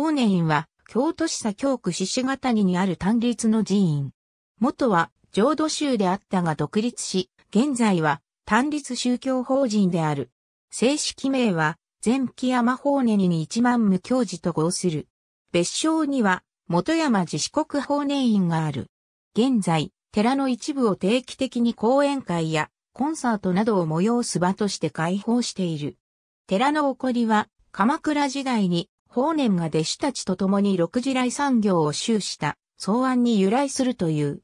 法然院は、京都市左京区志ヶ谷にある単立の寺院。元は、浄土宗であったが独立し、現在は、単立宗教法人である。正式名は、前期山法然に一万無教寺と号する。別称には、元山寺四国法然院がある。現在、寺の一部を定期的に講演会やコンサートなどを催す場として開放している。寺の起こりは、鎌倉時代に法然が弟子たちと共に六次来産業を修した草案に由来するという。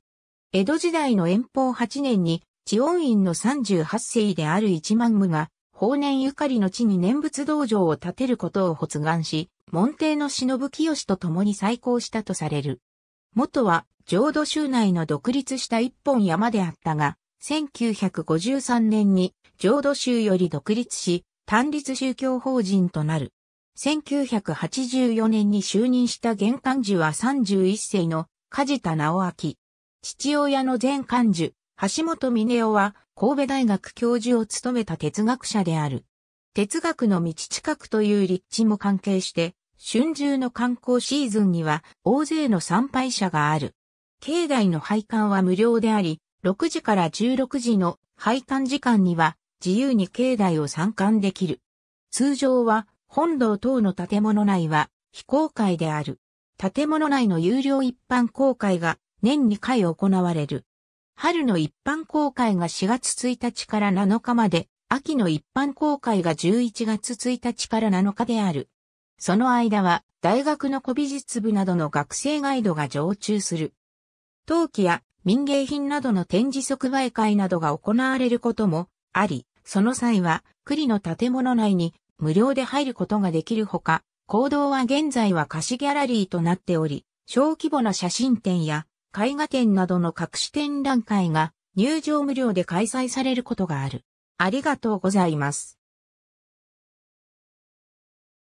江戸時代の遠方8年に、地恩院の38世である一万無が、法然ゆかりの地に念仏道場を建てることを発願し、門弟の忍清と共に再興したとされる。元は、浄土宗内の独立した一本山であったが、1953年に浄土宗より独立し、単立宗教法人となる。1984年に就任した現幹事は31世の梶田直明。父親の前幹事、橋本峰夫は神戸大学教授を務めた哲学者である。哲学の道近くという立地も関係して、春秋の観光シーズンには大勢の参拝者がある。境内の拝観は無料であり、6時から16時の拝観時間には自由に境内を参観できる。通常は本堂等の建物内は非公開である。建物内の有料一般公開が年2回行われる。春の一般公開が4月1日から7日まで、秋の一般公開が11月1日から7日である。その間は大学の古美術部などの学生ガイドが常駐する。陶器や民芸品などの展示即売会などが行われることもあり、その際は、栗の建物内に無料で入ることができるほか、行動は現在は貸しギャラリーとなっており、小規模な写真展や絵画展などの各種展覧会が入場無料で開催されることがある。ありがとうございます。